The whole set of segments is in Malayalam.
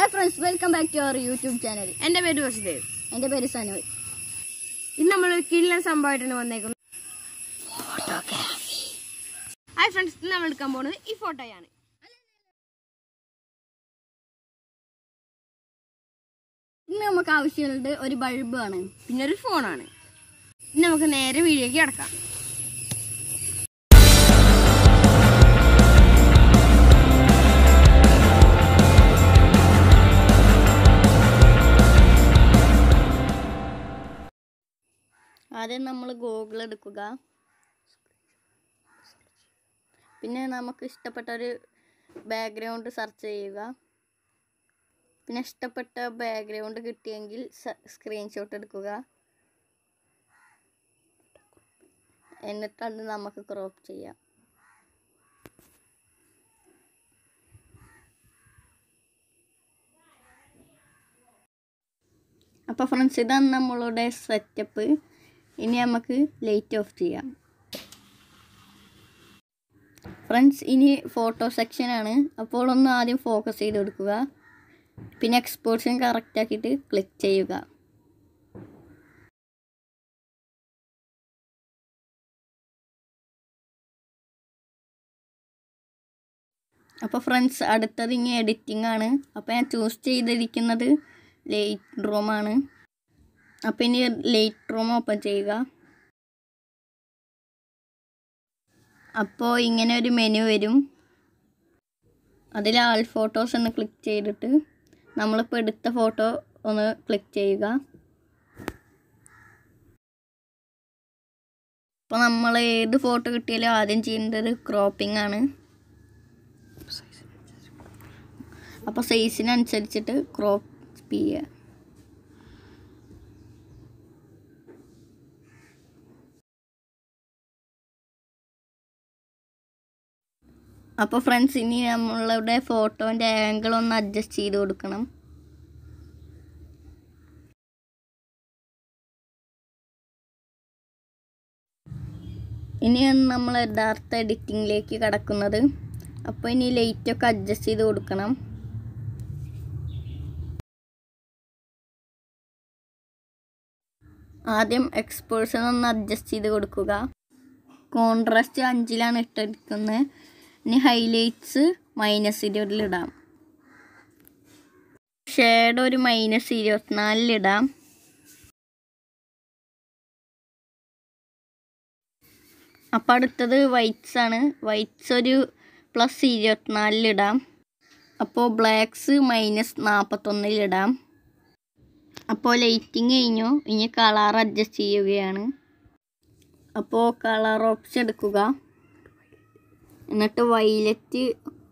hi friends welcome back to our YouTube channel എൻ്റെ പേര് വസുദേവ് എൻ്റെ പേര് സനോയ് ഇന്ന് നമ്മൾ ഒരു കിള്ളൻ സംഭവമായിട്ടാണ് വന്നേക്കുന്നത് ഹായ് ഫ്രണ്ട്സ് ഇന്ന് നമ്മൾ എടുക്കാൻ പോകുന്നത് ഈ ഫോട്ടോയാണ് ഇന്ന് നമുക്ക് ആവശ്യമുള്ളത് ഒരു ബൾബാണ് പിന്നെ ഒരു ഫോണാണ് ഇന്ന് നമുക്ക് നേരെ വീഴേക്ക് കിടക്കാം ആദ്യം നമ്മൾ ഗൂഗിൾ എടുക്കുക പിന്നെ നമുക്ക് ഇഷ്ടപ്പെട്ട ഒരു ബാക്ക്ഗ്രൗണ്ട് സെർച്ച് ചെയ്യുക പിന്നെ ഇഷ്ടപ്പെട്ട ബാക്ക്ഗ്രൗണ്ട് കിട്ടിയെങ്കിൽ സ്ക്രീൻഷോട്ട് എടുക്കുക എന്നിട്ട് നമുക്ക് ക്രോപ്പ് ചെയ്യാം അപ്പോൾ ഫ്രണ്ട്സ് ഇതാണ് നമ്മളുടെ സെറ്റപ്പ് ഇനി നമുക്ക് ലൈറ്റ് ഓഫ് ചെയ്യാം ഫ്രണ്ട്സ് ഇനി ഫോട്ടോ സെക്ഷനാണ് അപ്പോൾ ഒന്ന് ആദ്യം ഫോക്കസ് ചെയ്ത് കൊടുക്കുക പിന്നെ കറക്റ്റ് ആക്കിയിട്ട് ക്ലിക്ക് ചെയ്യുക അപ്പോൾ ഫ്രണ്ട്സ് അടുത്തത് ഇനി എഡിറ്റിംഗ് ആണ് അപ്പോൾ ഞാൻ ചൂസ് ചെയ്തിരിക്കുന്നത് ലൈറ്റ് റൂമാണ് അപ്പം ഇനി ലേറ്റ് റൂം ഓപ്പൺ ചെയ്യുക അപ്പോൾ ഇങ്ങനെ ഒരു മെനു വരും അതിൽ ആൾ ഫോട്ടോസ് ഒന്ന് ക്ലിക്ക് ചെയ്തിട്ട് നമ്മളിപ്പോൾ എടുത്ത ഫോട്ടോ ഒന്ന് ക്ലിക്ക് ചെയ്യുക അപ്പോൾ നമ്മൾ ഏത് ഫോട്ടോ കിട്ടിയാലും ആദ്യം ചെയ്യേണ്ടത് ക്രോപ്പിംഗ് ആണ് അപ്പോൾ സൈസിനനുസരിച്ചിട്ട് ക്രോപ്പ് ചെയ്യുക അപ്പോൾ ഫ്രണ്ട്സ് ഇനി നമ്മളുടെ ഫോട്ടോൻ്റെ ആംഗിൾ ഒന്ന് അഡ്ജസ്റ്റ് ചെയ്ത് കൊടുക്കണം ഇനിയാണ് നമ്മൾ യഥാർത്ഥ എഡിറ്റിങ്ങിലേക്ക് കടക്കുന്നത് അപ്പോൾ ഇനി ലൈറ്റൊക്കെ അഡ്ജസ്റ്റ് ചെയ്ത് കൊടുക്കണം ആദ്യം എക്സ്പോഴ്സൺ ഒന്ന് അഡ്ജസ്റ്റ് ചെയ്ത് കൊടുക്കുക കോൺട്രാസ്റ്റ് അഞ്ചിലാണ് ഇട്ടിരിക്കുന്നത് ഇനി ഹൈലൈറ്റ്സ് മൈനസ് ഇരുപതിലിടാം ഷേഡ് ഒരു മൈനസ് ഇരുപത്തിനാലിലിടാം അപ്പോൾ അടുത്തത് വൈറ്റ്സ് ആണ് വൈറ്റ്സ് ഒരു പ്ലസ് ഇരുപത്തിനാലിലിടാം അപ്പോൾ ബ്ലാക്ക്സ് മൈനസ് നാൽപ്പത്തൊന്നിലിടാം അപ്പോൾ ലൈറ്റിങ് കഴിഞ്ഞു ഇനി കളർ അഡ്ജസ്റ്റ് ചെയ്യുകയാണ് അപ്പോൾ കളർ ഓപ്ഷൻ എടുക്കുക എന്നിട്ട് വൈലറ്റ്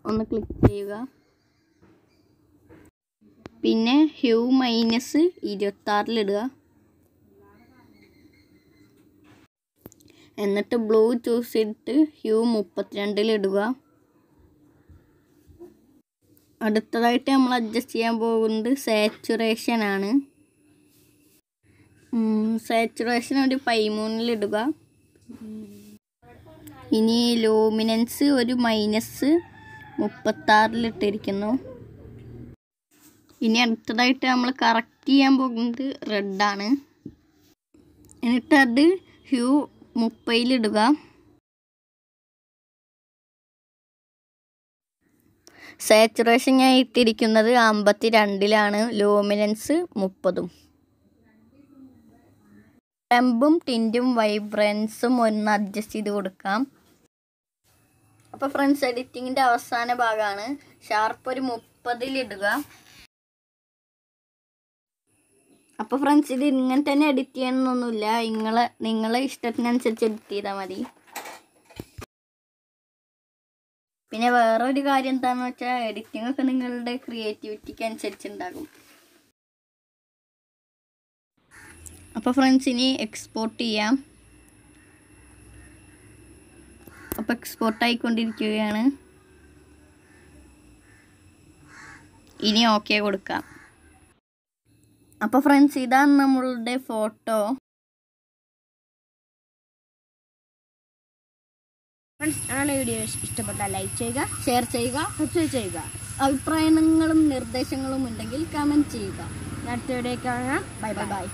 ഒന്ന് ക്ലിക്ക് ചെയ്യുക പിന്നെ ഹ്യൂ മൈനസ് ഇരുപത്താറിലിടുക എന്നിട്ട് ബ്ലൂ ചൂസ് ചെയ്തിട്ട് ഹ്യൂ മുപ്പത്തിരണ്ടിലിടുക അടുത്തതായിട്ട് നമ്മൾ അഡ്ജസ്റ്റ് ചെയ്യാൻ പോകുന്നത് സാച്ചുറേഷൻ ആണ് സാച്ചുറേഷൻ ഒരു പൈമൂന്നിലിടുക ഇനി ലൂമിനൻസ് ഒരു മൈനസ് മുപ്പത്താറിലിട്ടിരിക്കുന്നു ഇനി അടുത്തതായിട്ട് നമ്മൾ കറക്റ്റ് ചെയ്യാൻ പോകുന്നത് റെഡാണ് എന്നിട്ട് അത് ഹ്യൂ മുപ്പയിലിടുക സാച്ചുറേഷൻ ഞാൻ ഇട്ടിരിക്കുന്നത് അമ്പത്തി രണ്ടിലാണ് ലൂമിനൻസ് മുപ്പതും ടെമ്പും ടിൻറ്റും വൈബ്രൻസും ഒന്ന് അഡ്ജസ്റ്റ് ചെയ്ത് കൊടുക്കാം അപ്പോൾ ഫ്രണ്ട്സ് എഡിറ്റിങ്ങിന്റെ അവസാന ഭാഗമാണ് ഷാർപ്പ് ഒരു മുപ്പതിലിടുക അപ്പോൾ ഫ്രണ്ട്സ് ഇത് ഇങ്ങനെ തന്നെ എഡിറ്റ് ചെയ്യണമെന്നൊന്നുമില്ല നിങ്ങളെ നിങ്ങളെ ഇഷ്ടത്തിനനുസരിച്ച് എഡിറ്റ് ചെയ്താൽ മതി പിന്നെ വേറൊരു കാര്യം എന്താണെന്ന് വെച്ചാൽ എഡിറ്റിംഗ് ഒക്കെ നിങ്ങളുടെ ക്രിയേറ്റിവിറ്റിക്ക് അനുസരിച്ച് ഉണ്ടാകും അപ്പോൾ ഫ്രണ്ട്സ് ഇനി എക്സ്പോർട്ട് ചെയ്യാം എക്സ്പോർട്ട് ആയിക്കൊണ്ടിരിക്കുകയാണ് ഇനി ഓക്കെ കൊടുക്കാം അപ്പോൾ ഫ്രണ്ട്സ് ഇതാണ് നമ്മളുടെ ഫോട്ടോ ഫ്രണ്ട്സ് ആണ് വീഡിയോ ഇഷ്ടപ്പെട്ടാൽ ലൈക്ക് ചെയ്യുക ഷെയർ ചെയ്യുക സബ്സ്ക്രൈബ് ചെയ്യുക അഭിപ്രായങ്ങളും നിർദ്ദേശങ്ങളും ഉണ്ടെങ്കിൽ കമൻറ്റ് ചെയ്യുക അടുത്ത വീഡിയോ കാണാം ബൈ ബൈ ബൈ